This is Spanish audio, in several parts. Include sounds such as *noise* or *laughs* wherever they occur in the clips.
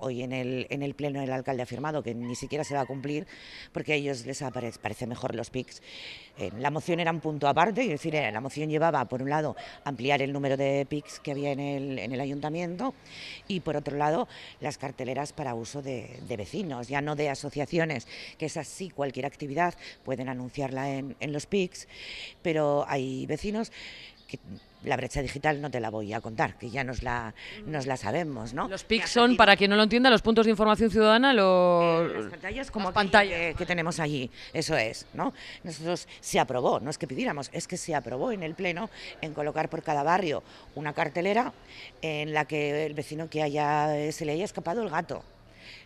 hoy en el, en el Pleno el alcalde ha afirmado que ni siquiera se va a cumplir porque a ellos les parece mejor los PICs. Eh, la moción era un punto aparte, es decir, eh, la moción llevaba, por un lado, ampliar el número de PICs que había en el, ayuntamiento y, por otro lado, las carteleras para uso de, vecinos, ya no de asociaciones, que es así cualquier actividad pueden anunciarla en, en los PICs, pero hay vecinos que la brecha digital no te la voy a contar, que ya nos la, nos la sabemos, ¿no? Los PIC son, para quien no lo entienda, los puntos de información ciudadana, eh, los... pantallas como Que, que, tenemos allí, eso es, ¿no? Nosotros se aprobó, no es que pidiéramos, es que se aprobó en el Pleno en colocar por cada barrio una cartelera en la que el vecino que haya, se le haya escapado el gato,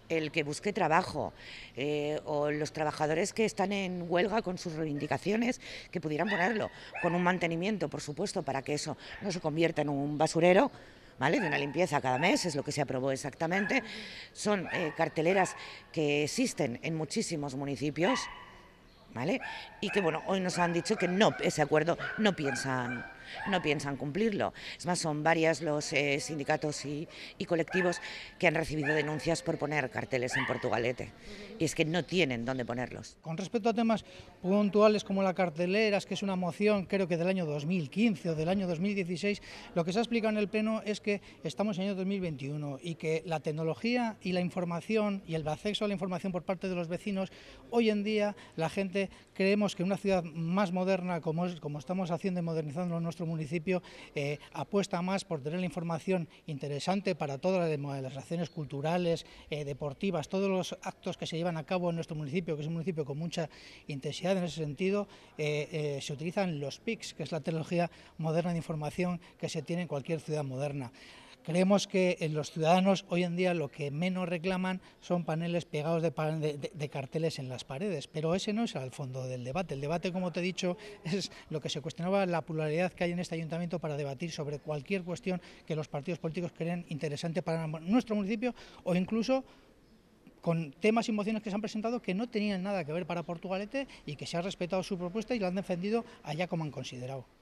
el que busque trabajo eh, o los trabajadores que están en huelga con sus reivindicaciones, que pudieran ponerlo, con un mantenimiento, por supuesto, para que eso no se convierta en un basurero. ¿Vale? De una limpieza cada mes, es lo que se aprobó exactamente. Son eh, carteleras que existen en muchísimos municipios, ¿vale? Y que, bueno, hoy nos han dicho que no, ese acuerdo no piensan no piensan cumplirlo. Es más, son varias los eh, sindicatos y, colectivos que han recibido denuncias por poner carteles en Portugalete. Y es que no tienen dónde ponerlos. Con respecto a temas puntuales como la cartelera, es que es una moción creo que del año 2015 o del año 2016, lo que se ha explicado en el Pleno es que estamos en el año 2021 y que la tecnología y la información y el acceso a la información por parte de los vecinos, hoy en día la gente creemos que una ciudad más moderna como, como estamos haciendo y modernizando nuestro nuestro municipio eh, apuesta más por tener la información interesante para todas las relaciones culturales, eh, deportivas, todos los actos que se llevan a cabo en nuestro municipio, que es un municipio con mucha intensidad en ese sentido, eh, se utilizan los PICs, que es la tecnología moderna de información que se tiene en cualquier ciudad moderna. Creemos que los ciudadanos hoy en día lo que menos reclaman son paneles pegados de, carteles en las paredes, pero ese no es el fondo del debate. El debate, como te he dicho, *laughs* es lo que se cuestionaba la pluralidad que hay en este ayuntamiento para debatir sobre cualquier cuestión que los partidos políticos creen interesante para nuestro municipio o incluso con temas y mociones que se han presentado que no tenían nada que ver para Portugalete y que se ha respetado su propuesta y la han defendido allá como han considerado.